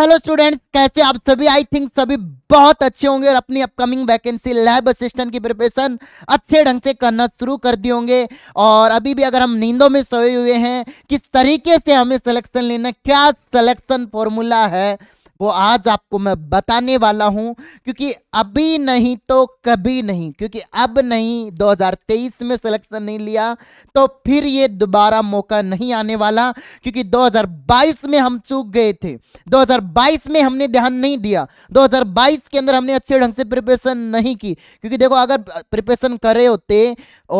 hello students कैसे आप सभी आई थिंक सभी बहुत अच्छे होंगे और अपनी अपकमिंग वैकेंसी लैब असिस्टेंट की प्रिपरेशन अच्छे ढंग से करना शुरू कर दिए होंगे और अभी भी अगर हम नींदों में सोए हुए हैं किस तरीके से हमें सिलेक्शन लेना क्या सिलेक्शन फॉर्मूला है वो आज आपको मैं बताने वाला हूं क्योंकि अभी नहीं तो कभी नहीं क्योंकि अब नहीं 2023 में सिलेक्शन नहीं लिया तो फिर ये दोबारा मौका नहीं आने वाला क्योंकि 2022 में हम चूक गए थे 2022 में हमने ध्यान नहीं दिया 2022 के अंदर हमने अच्छे ढंग से प्रिपरेशन नहीं की क्योंकि देखो अगर प्रिपरेशन करे होते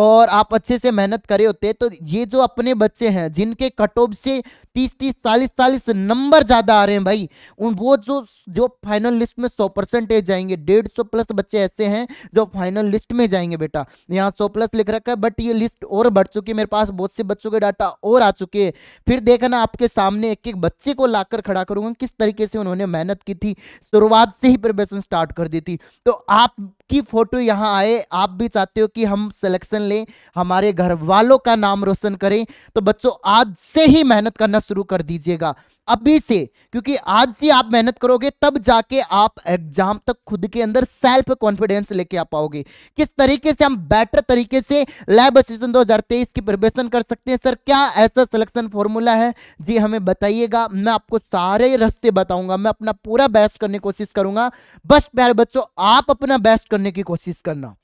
और आप अच्छे से मेहनत करे होते तो ये जो अपने बच्चे हैं जिनके कट ऑफ से तीस तीस चालीस चालीस नंबर ज़्यादा आ रहे हैं भाई उन वो जो जो फाइनल लिस्ट में सौ परसेंटेज जाएंगे डेढ़ सौ प्लस बच्चे ऐसे हैं जो फाइनल लिस्ट में जाएंगे बेटा यहाँ सौ प्लस लिख रखा है बट ये लिस्ट और बढ़ चुकी है मेरे पास बहुत से बच्चों के डाटा और आ चुके हैं फिर देखना आपके सामने एक एक बच्चे को लाकर खड़ा करूंगा किस तरीके से उन्होंने मेहनत की थी शुरुआत से ही प्रिपरेशन स्टार्ट कर दी थी तो आपकी फ़ोटो यहाँ आए आप भी चाहते हो कि हम सिलेक्शन लें हमारे घर वालों का नाम रोशन करें तो बच्चों आज से ही मेहनत करना करना शुरू कर दीजिएगा अभी से क्योंकि आज से आप मेहनत करोगे तब जाके आप एग्जाम तक खुद के अंदर सेल्फ कॉन्फिडेंस लेके आ पाओगे किस तरीके से हम बेटर तरीके से लैब असिस्टेंट 2023 की प्रिपरेशन कर सकते हैं सर क्या ऐसा सिलेक्शन फॉर्मूला है जी हमें बताइएगा मैं आपको सारे रास्ते बताऊंगा मैं अपना पूरा बेस्ट करने की कोशिश करूंगा बस प्यारे बच्चों आप अपना बेस्ट करने की कोशिश करना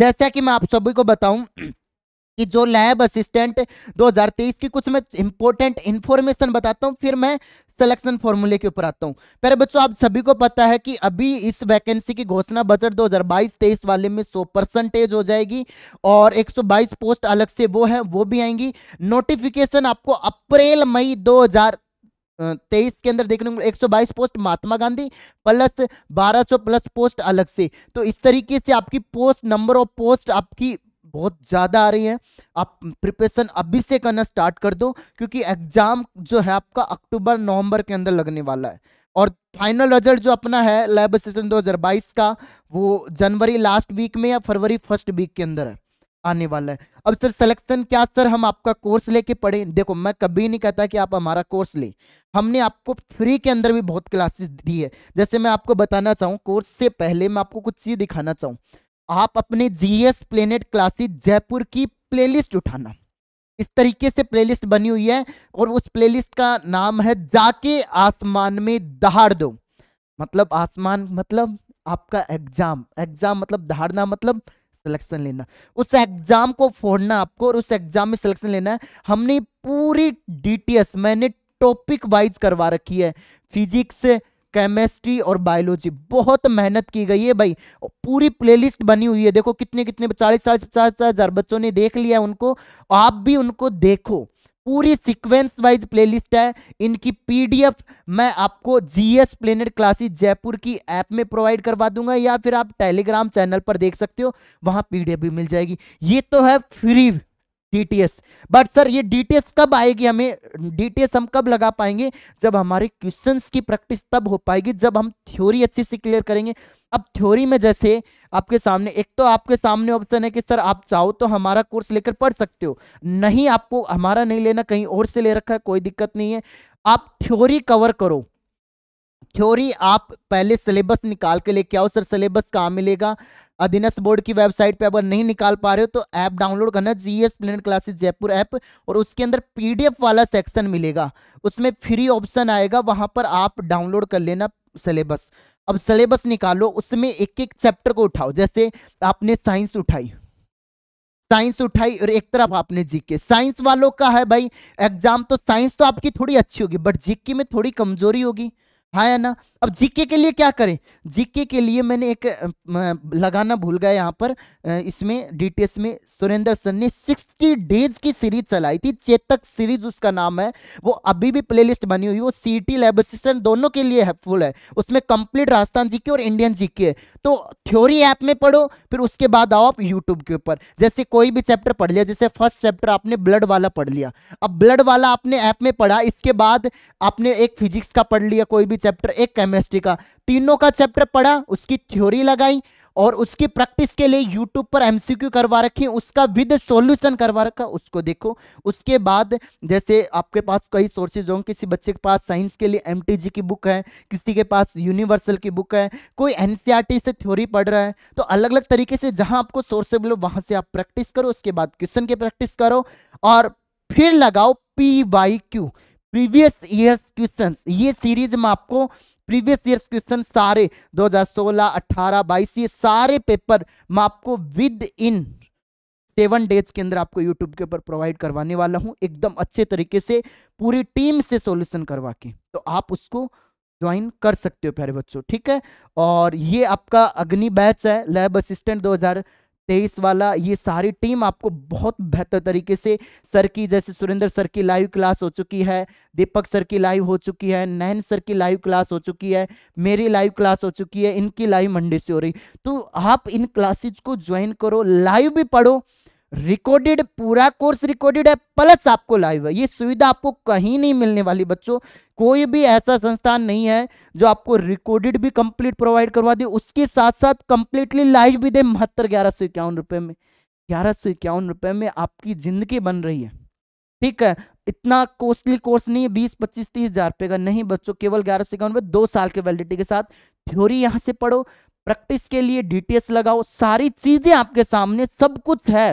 जैसा कि मैं आप सभी को बताऊं कि जो लैब असिस्टेंट 2023 की कुछ मैं इंपॉर्टेंट इंफॉर्मेशन बताता हूँ फिर मैं सिलेक्शन फॉर्मूले के ऊपर आता हूँ पर बच्चों आप सभी को पता है कि अभी इस वैकेंसी की घोषणा बजट 2022-23 वाले में 100 परसेंटेज हो जाएगी और 122 पोस्ट अलग से वो है वो भी आएंगी नोटिफिकेशन आपको अप्रैल मई दो तेईस के अंदर देखने को 122 post Mahatma Gandhi plus 1200 plus post अलग से तो इस तरीके से आपकी पोस्ट नंबर ऑफ पोस्ट आपकी बहुत ज़्यादा आ रही है आप प्रिपरेशन अभी से करना स्टार्ट कर दो क्योंकि एग्ज़ाम जो है आपका अक्टूबर नवंबर के अंदर लगने वाला है और फाइनल रिजल्ट जो अपना है लैब सेशन 2022 का वो जनवरी लास्ट वीक में या फरवरी फर्स्ट वीक के अंदर है आने वाला है अब सर सिलेक्शन क्या सर हम आपका कोर्स लेके पढ़े देखो मैं कभी नहीं कहता कि आप हमारा कोर्स ले हमने आपको फ्री के अंदर भी बहुत क्लासेस दी है जैसे मैं आपको बताना चाहूँ कोर्स से पहले मैं आपको कुछ चीज़ दिखाना चाहूँ आप अपने जीएस प्लेनेट क्लासेस जयपुर की प्लेलिस्ट उठाना इस तरीके से प्लेलिस्ट बनी हुई है और उस प्लेलिस्ट का नाम है जाके आसमान में दहाड़ दो मतलब आसमान मतलब आपका एग्जाम एग्जाम मतलब दहाड़ना मतलब सिलेक्शन लेना उस एग्जाम को फोड़ना आपको और उस एग्जाम में सिलेक्शन लेना है हमने पूरी डीटीएस मैंने टॉपिक वाइज करवा रखी है फिजिक्स केमिस्ट्री और बायोलॉजी बहुत मेहनत की गई है भाई पूरी प्लेलिस्ट बनी हुई है देखो कितने कितने चालीस चालीस पचास पचास हजार बच्चों ने देख लिया उनको आप भी उनको देखो पूरी सीक्वेंस वाइज प्लेलिस्ट है इनकी पीडीएफ मैं आपको जीएस प्लेनेट क्लासेस जयपुर की ऐप में प्रोवाइड करवा दूंगा या फिर आप टेलीग्राम चैनल पर देख सकते हो वहां पीडीएफ भी मिल जाएगी ये तो है फ्री डीटीएस बट सर ये डीटीएस कब आएगी हमें डीटीएस हम कब लगा पाएंगे जब हमारे क्वेश्चंस की प्रैक्टिस तब हो पाएगी जब हम थ्योरी अच्छे से क्लियर करेंगे अब थ्योरी में जैसे आपके सामने एक तो आपके सामने ऑप्शन है कि सर आप चाहो तो हमारा कोर्स लेकर पढ़ सकते हो नहीं आपको हमारा नहीं लेना कहीं और से ले रखा है कोई दिक्कत नहीं है आप थ्योरी कवर करो थ्योरी आप पहले सिलेबस निकाल के लेके आओ सर सिलेबस कहाँ मिलेगा अधीनस्थ बोर्ड की वेबसाइट पे अगर नहीं निकाल पा रहे हो तो ऐप डाउनलोड करना G S plain classes Jaipur app और उसके अंदर पीडीएफ वाला सेक्शन मिलेगा उसमें फ्री ऑप्शन आएगा वहां पर आप डाउनलोड कर लेना सिलेबस अब सिलेबस निकालो उसमें एक एक चैप्टर को उठाओ जैसे आपने साइंस उठाई साइंस उठाई और एक तरफ आपने जीके साइंस वालों का है भाई एग्जाम तो साइंस तो आपकी थोड़ी अच्छी होगी बट जीके में थोड़ी कमजोरी होगी हाँ या ना अब जीके के लिए क्या करें जीके के लिए मैंने एक लगाना भूल गया यहाँ पर इसमें डीटीएस में सुरेंद्र सर ने 60 डेज की सीरीज चलाई थी चेतक सीरीज उसका नाम है वो अभी भी प्लेलिस्ट बनी हुई है वो सीटी लैब असिस्टेंट दोनों के लिए हेल्पफुल है उसमें कंप्लीट राजस्थान जीके और इंडियन जीके है तो थ्योरी ऐप में पढ़ो फिर उसके बाद आओ आप यूट्यूब के ऊपर जैसे कोई भी चैप्टर पढ़ लिया जैसे फर्स्ट चैप्टर आपने ब्लड वाला पढ़ लिया अब ब्लड वाला आपने ऐप में पढ़ा इसके बाद आपने एक फिजिक्स का पढ़ लिया कोई भी चैप्टर एक केमिस्ट्री का तीनों का चैप्टर पढ़ा उसकी थ्योरी लगाई और उसकी प्रैक्टिस के लिए यूट्यूब पर एमसीक्यू करवा रखे उसका विद सॉल्यूशन करवा रखा उसको देखो उसके बाद जैसे आपके पास कई सोर्सेज होंगे किसी बच्चे के पास साइंस के लिए एम की बुक है किसी के पास यूनिवर्सल की बुक है कोई एन e से थ्योरी पढ़ रहा है तो अलग अलग तरीके से जहाँ आपको सोर्सेबल हो वहाँ से आप प्रैक्टिस करो उसके बाद क्वेश्चन की प्रैक्टिस करो और फिर लगाओ P Y Q previous year question ये सीरीज में आपको प्रीवियस ईयर क्वेश्चन सारे 2016 18 22 ये सारे पेपर मैं आपको विद इन सेवन डेज के अंदर आपको यूट्यूब के ऊपर प्रोवाइड करवाने वाला हूँ एकदम अच्छे तरीके से पूरी टीम से सोल्यूशन करवा के तो आप उसको ज्वाइन कर सकते हो प्यारे बच्चों ठीक है और ये आपका अग्नि बैच है लैब असिस्टेंट दो तेईस वाला ये सारी टीम आपको बहुत बेहतर तरीके से सर की जैसे सुरेंद्र सर की लाइव क्लास हो चुकी है दीपक सर की लाइव हो चुकी है नैन सर की लाइव क्लास हो चुकी है मेरी लाइव क्लास हो चुकी है इनकी लाइव मंडे से हो रही तो आप इन क्लासेज को ज्वाइन करो लाइव भी पढ़ो रिकॉर्डेड पूरा कोर्स रिकॉर्डेड है प्लस आपको लाइव है ये सुविधा आपको कहीं नहीं मिलने वाली बच्चों कोई भी ऐसा संस्थान नहीं है जो आपको रिकॉर्डेड भी कंप्लीट प्रोवाइड करवा दे उसके साथ साथ कंप्लीटली लाइव भी दे महत्तर ग्यारह सौ इक्यावन रुपए में ग्यारह सौ इक्यावन रुपए में आपकी ज़िंदगी बन रही है ठीक है इतना कॉस्टली कोर्स नहीं है बीस पच्चीस तीस हज़ार रुपए का नहीं बच्चों केवल ग्यारह सौ इक्यावन दो साल के वैलिडिटी के साथ थ्योरी यहाँ से पढ़ो प्रैक्टिस के लिए डीटीएस लगाओ सारी चीज़ें आपके सामने सब कुछ है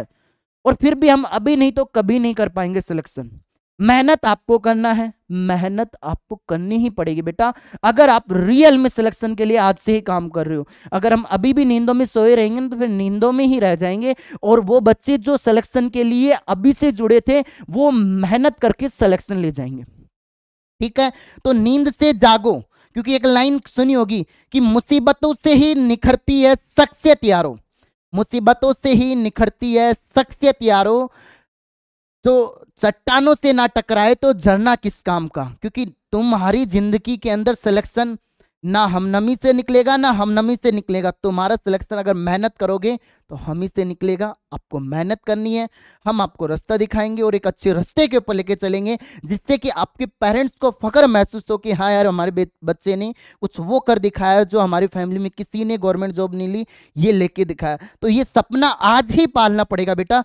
और फिर भी हम अभी नहीं तो कभी नहीं कर पाएंगे सिलेक्शन मेहनत आपको करना है मेहनत आपको करनी ही पड़ेगी बेटा अगर आप रियल में सिलेक्शन के लिए आज से ही काम कर रहे हो अगर हम अभी भी नींदों में सोए रहेंगे तो फिर नींदों में ही रह जाएंगे और वो बच्चे जो सिलेक्शन के लिए अभी से जुड़े थे वो मेहनत करके सिलेक्शन ले जाएंगे ठीक है तो नींद से जागो क्योंकि एक लाइन सुनी होगी कि मुसीबतों से ही निखरती है सख्त यारों मुसीबतों से ही निखरती है शख्सियत यारो तो चट्टानों से ना टकराए तो झरना किस काम का क्योंकि तुम्हारी जिंदगी के अंदर सिलेक्शन ना हमनमी से निकलेगा ना हमनमी से निकलेगा तुम्हारा सिलेक्शन अगर मेहनत करोगे तो हम ही से निकलेगा आपको मेहनत करनी है हम आपको रास्ता दिखाएंगे और एक अच्छे रास्ते के ऊपर लेके चलेंगे जिससे कि आपके पेरेंट्स को फ़ख्र महसूस हो कि हाँ यार हमारे बच्चे ने कुछ वो कर दिखाया जो हमारी फैमिली में किसी ने गवर्नमेंट जॉब नहीं ली ये लेके दिखाया तो ये सपना आज ही पालना पड़ेगा बेटा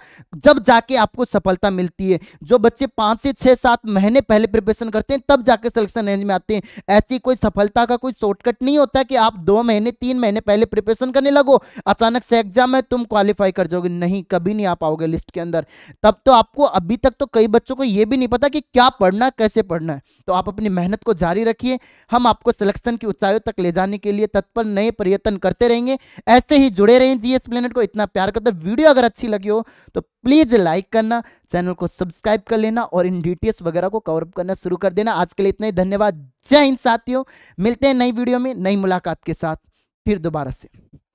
जब जाके आपको सफलता मिलती है जो बच्चे पाँच से छः सात महीने पहले प्रिपरेशन करते हैं तब जाके सिलेक्शन रेंज में आते हैं ऐसी कोई सफलता का कोई शॉर्टकट नहीं होता कि आप दो महीने तीन महीने पहले प्रिपरेशन करने लगो अचानक से एग्जाम है तुम क्वालिफाई कर जाओगे नहीं कभी नहीं आ पाओगे लिस्ट के अंदर तब तो आपको अभी तक तो कई बच्चों को यह भी नहीं पता कि क्या पढ़ना कैसे पढ़ना है तो आप अपनी मेहनत को जारी रखिए हम आपको सिलेक्शन की ऊंचाइयों तक ले जाने के लिए तत्पर नए प्रयत्न करते रहेंगे ऐसे ही जुड़े रहें जीएस प्लेनेट को इतना प्यार करते वीडियो अगर अच्छी लगी हो तो प्लीज लाइक करना चैनल को सब्सक्राइब कर लेना और इन डीटीएस वगैरह को कवरअप करना शुरू कर देना आज के लिए इतना ही धन्यवाद जय हिंद साथियों मिलते हैं नई वीडियो में नई मुलाकात के साथ फिर दोबारा से